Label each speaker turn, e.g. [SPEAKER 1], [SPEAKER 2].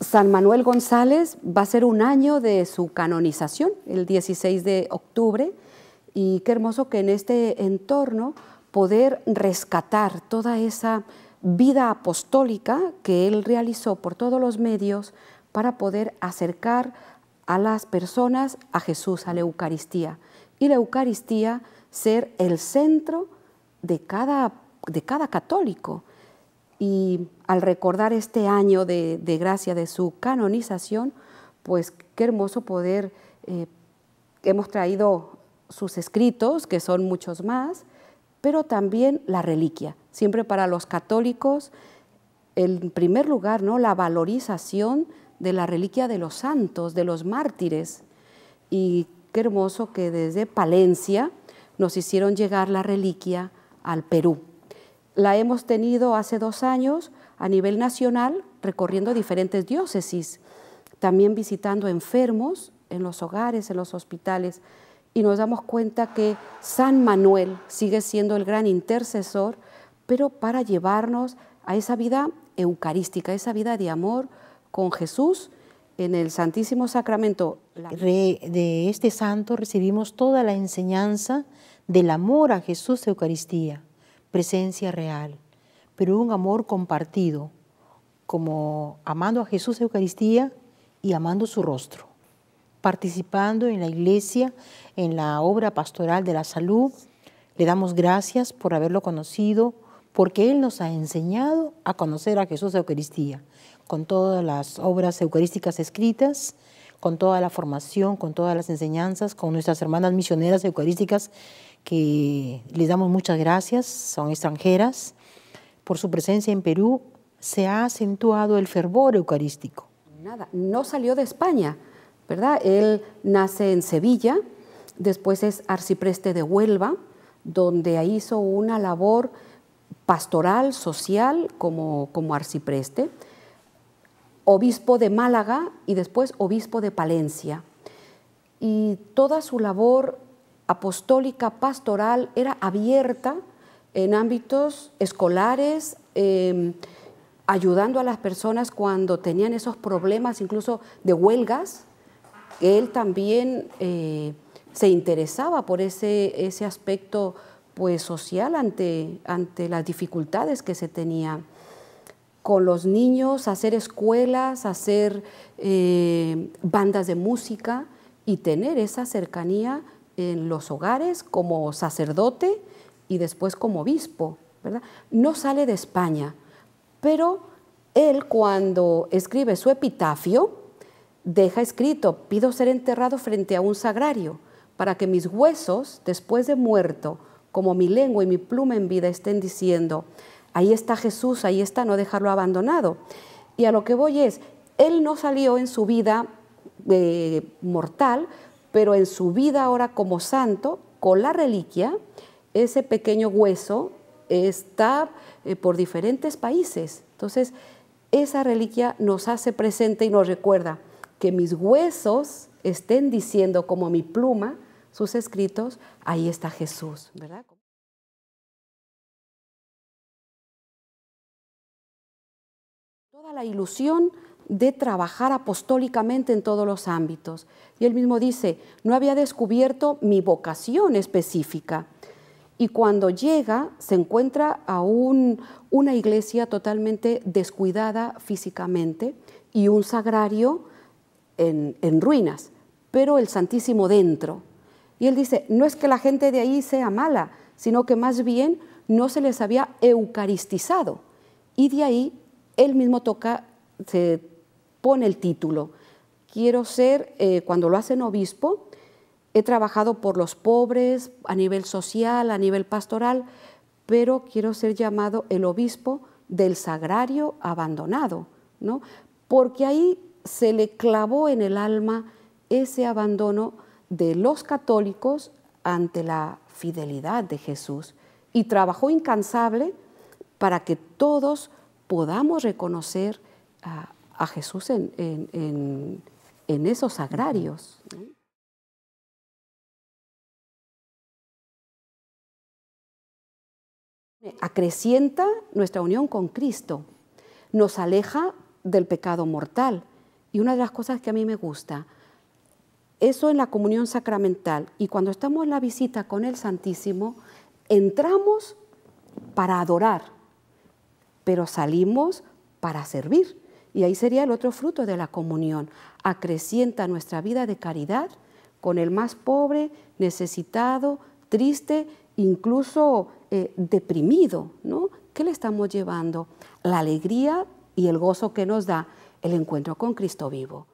[SPEAKER 1] San Manuel González va a ser un año de su canonización, el 16 de octubre, y qué hermoso que en este entorno poder rescatar toda esa vida apostólica que él realizó por todos los medios para poder acercar a las personas a Jesús, a la Eucaristía. Y la Eucaristía ser el centro de cada, de cada católico y al recordar este año de, gracia de su canonización, pues qué hermoso poder, eh, hemos traído sus escritos, que son muchos más, pero también la reliquia. Siempre para los católicos, en primer lugar, ¿no? la valorización de la reliquia de los santos, de los mártires. Y qué hermoso que desde Palencia nos hicieron llegar la reliquia al Perú la hemos tenido hace dos años a nivel nacional recorriendo diferentes diócesis, también visitando enfermos en los hogares, en los hospitales, y nos damos cuenta que San Manuel sigue siendo el gran intercesor, pero para llevarnos a esa vida eucarística, esa vida de amor con Jesús en el Santísimo Sacramento.
[SPEAKER 2] De este santo recibimos toda la enseñanza del amor a Jesús Eucaristía presencia real, pero un amor compartido, como amando a Jesús Eucaristía y amando su rostro, participando en la iglesia, en la obra pastoral de la salud. Le damos gracias por haberlo conocido, porque Él nos ha enseñado a conocer a Jesús de Eucaristía, con todas las obras eucarísticas escritas, con toda la formación, con todas las enseñanzas, con nuestras hermanas misioneras eucarísticas que les damos muchas gracias, son extranjeras. Por su presencia en Perú se ha acentuado el fervor eucarístico. Nada, no salió de España, ¿verdad?
[SPEAKER 1] Él nace en Sevilla, después es arcipreste de Huelva, donde hizo una labor pastoral, social, como, como arcipreste, obispo de Málaga y después obispo de Palencia. Y toda su labor apostólica pastoral era abierta en ámbitos escolares, em, ayudando a las personas cuando tenían esos problemas, incluso de huelgas. Él también eh, se interesaba por ese, aspecto pues, social ante, ante las dificultades que se tenía con los niños, hacer escuelas, hacer eh, bandas de música y tener esa cercanía en los hogares como sacerdote y después como obispo. ¿verdad? No sale de España, pero él cuando escribe su epitafio deja escrito, pido ser enterrado frente a un sagrario para que mis huesos, después de muerto, como mi lengua y mi pluma en vida, estén diciendo, ahí está Jesús, ahí está, no dejarlo abandonado. Y a lo que voy es, él no salió en su vida eh, mortal, pero en su vida ahora como santo, con la reliquia, ese pequeño hueso está eh, por diferentes países. Entonces, esa reliquia nos hace presente y nos recuerda que mis huesos estén diciendo como mi pluma, sus escritos, ahí está Jesús, ¿verdad? Toda la ilusión de trabajar apostólicamente en todos los ámbitos. Y él mismo dice, no había descubierto mi vocación específica. Y cuando llega, se encuentra a una iglesia totalmente descuidada físicamente y un sagrario en, ruinas, pero el Santísimo dentro. Y él dice, no es que la gente de ahí sea mala, sino que más bien no se les había eucaristizado. Y de ahí él mismo toca, se pone el título. Quiero ser, eh, cuando lo hacen obispo, he trabajado por los pobres a nivel social, a nivel pastoral, pero quiero ser llamado el obispo del sagrario abandonado, ¿no? Porque ahí se le clavó en el alma ese abandono de los católicos ante la fidelidad de Jesús y trabajó incansable para que todos podamos reconocer a, a Jesús en, esos agrarios. Acrecienta nuestra unión con Cristo, nos aleja del pecado mortal. Y una de las cosas que a mí me gusta, eso en la comunión sacramental y cuando estamos en la visita con el Santísimo, entramos para adorar, pero salimos para servir. Y ahí sería el otro fruto de la comunión. Acrecienta nuestra vida de caridad con el más pobre, necesitado, triste, incluso eh, deprimido. ¿no? ¿Qué le estamos llevando? La alegría y el gozo que nos da el encuentro con Cristo vivo.